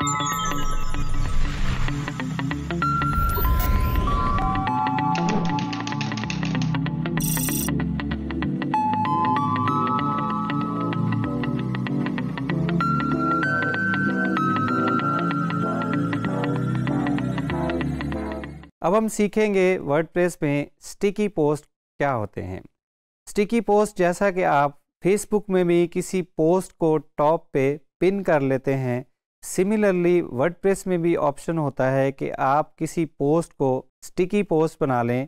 अब हम सीखेंगे वर्डप्रेस में स्टिकी पोस्ट क्या होते हैं स्टिकी पोस्ट जैसा कि आप फेसबुक में भी किसी पोस्ट को टॉप पे पिन कर लेते हैं सिमिलरली वर्डप्रेस में भी ऑप्शन होता है कि आप किसी पोस्ट को स्टिकी पोस्ट बना लें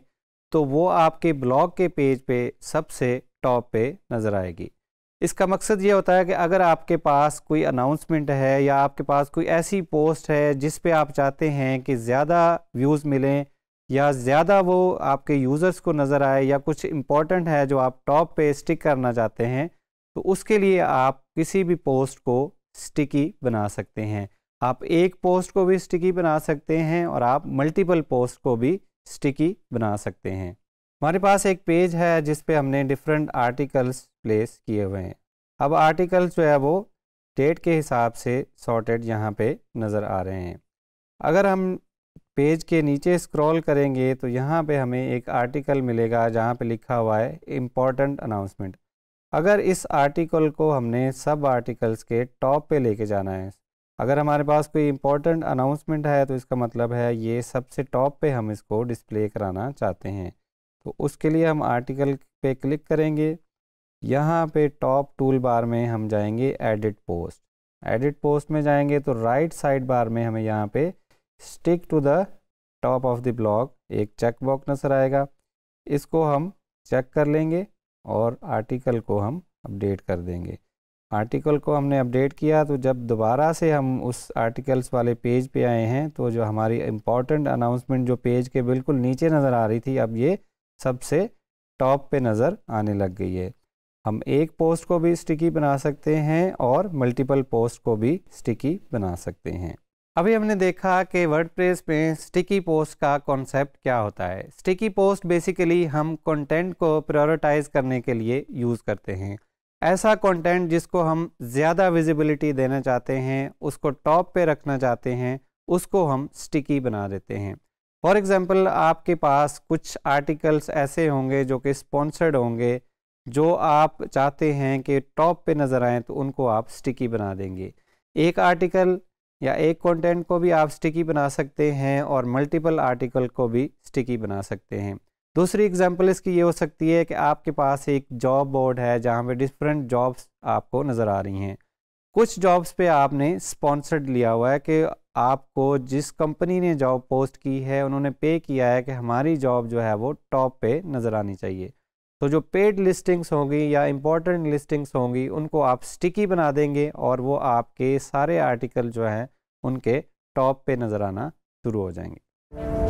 तो वो आपके ब्लॉग के पेज पे सबसे टॉप पे नज़र आएगी इसका मकसद ये होता है कि अगर आपके पास कोई अनाउंसमेंट है या आपके पास कोई ऐसी पोस्ट है जिस पे आप चाहते हैं कि ज़्यादा व्यूज़ मिलें या ज़्यादा वो आपके यूज़र्स को नज़र आए या कुछ इम्पॉर्टेंट है जो आप टॉप पे स्टिक करना चाहते हैं तो उसके लिए आप किसी भी पोस्ट को स्टिकी बना सकते हैं आप एक पोस्ट को भी स्टिकी बना सकते हैं और आप मल्टीपल पोस्ट को भी स्टिकी बना सकते हैं हमारे पास एक पेज है जिस पे हमने डिफरेंट आर्टिकल्स प्लेस किए हुए हैं अब आर्टिकल्स जो है वो डेट के हिसाब से सॉर्टेड यहाँ पे नज़र आ रहे हैं अगर हम पेज के नीचे स्क्रॉल करेंगे तो यहाँ पे हमें एक आर्टिकल मिलेगा जहाँ पे लिखा हुआ है इम्पॉर्टेंट अनाउंसमेंट अगर इस आर्टिकल को हमने सब आर्टिकल्स के टॉप पे लेके जाना है अगर हमारे पास कोई इम्पोर्टेंट अनाउंसमेंट है तो इसका मतलब है ये सबसे टॉप पे हम इसको डिस्प्ले कराना चाहते हैं तो उसके लिए हम आर्टिकल पे क्लिक करेंगे यहाँ पे टॉप टूल बार में हम जाएंगे एडिट पोस्ट एडिट पोस्ट में जाएंगे तो राइट साइड बार में हमें यहाँ पे stick to the top of the block एक चेक बॉक्स नजर आएगा इसको हम चेक कर लेंगे और आर्टिकल को हम अपडेट कर देंगे आर्टिकल को हमने अपडेट किया तो जब दोबारा से हम उस आर्टिकल्स वाले पेज पे आए हैं तो जो हमारी इम्पॉर्टेंट अनाउंसमेंट जो पेज के बिल्कुल नीचे नज़र आ रही थी अब ये सबसे टॉप पे नज़र आने लग गई है हम एक पोस्ट को भी स्टिकी बना सकते हैं और मल्टीपल पोस्ट को भी स्टिकी बना सकते हैं अभी हमने देखा कि वर्डप्रेस में स्टिकी पोस्ट का कॉन्सेप्ट क्या होता है स्टिकी पोस्ट बेसिकली हम कंटेंट को प्रायोरिटाइज करने के लिए यूज़ करते हैं ऐसा कंटेंट जिसको हम ज़्यादा विजिबिलिटी देना चाहते हैं उसको टॉप पे रखना चाहते हैं उसको हम स्टिकी बना देते हैं फॉर एग्ज़ाम्पल आपके पास कुछ आर्टिकल्स ऐसे होंगे जो कि स्पॉन्सर्ड होंगे जो आप चाहते हैं कि टॉप पर नज़र आएँ तो उनको आप स्टिकी बना देंगे एक आर्टिकल या एक कंटेंट को भी आप स्टिकी बना सकते हैं और मल्टीपल आर्टिकल को भी स्टिकी बना सकते हैं दूसरी एग्जांपल इसकी ये हो सकती है कि आपके पास एक जॉब बोर्ड है जहाँ पे डिफरेंट जॉब्स आपको नज़र आ रही हैं कुछ जॉब्स पे आपने स्पॉन्सर्ड लिया हुआ है कि आपको जिस कंपनी ने जॉब पोस्ट की है उन्होंने पे किया है कि हमारी जॉब जो है वो टॉप पे नज़र आनी चाहिए तो जो पेड लिस्टिंग्स होंगी या इम्पोर्टेंट लिस्टिंग्स होंगी उनको आप स्टिकी बना देंगे और वो आपके सारे आर्टिकल जो हैं उनके टॉप पे नज़र आना शुरू हो जाएंगे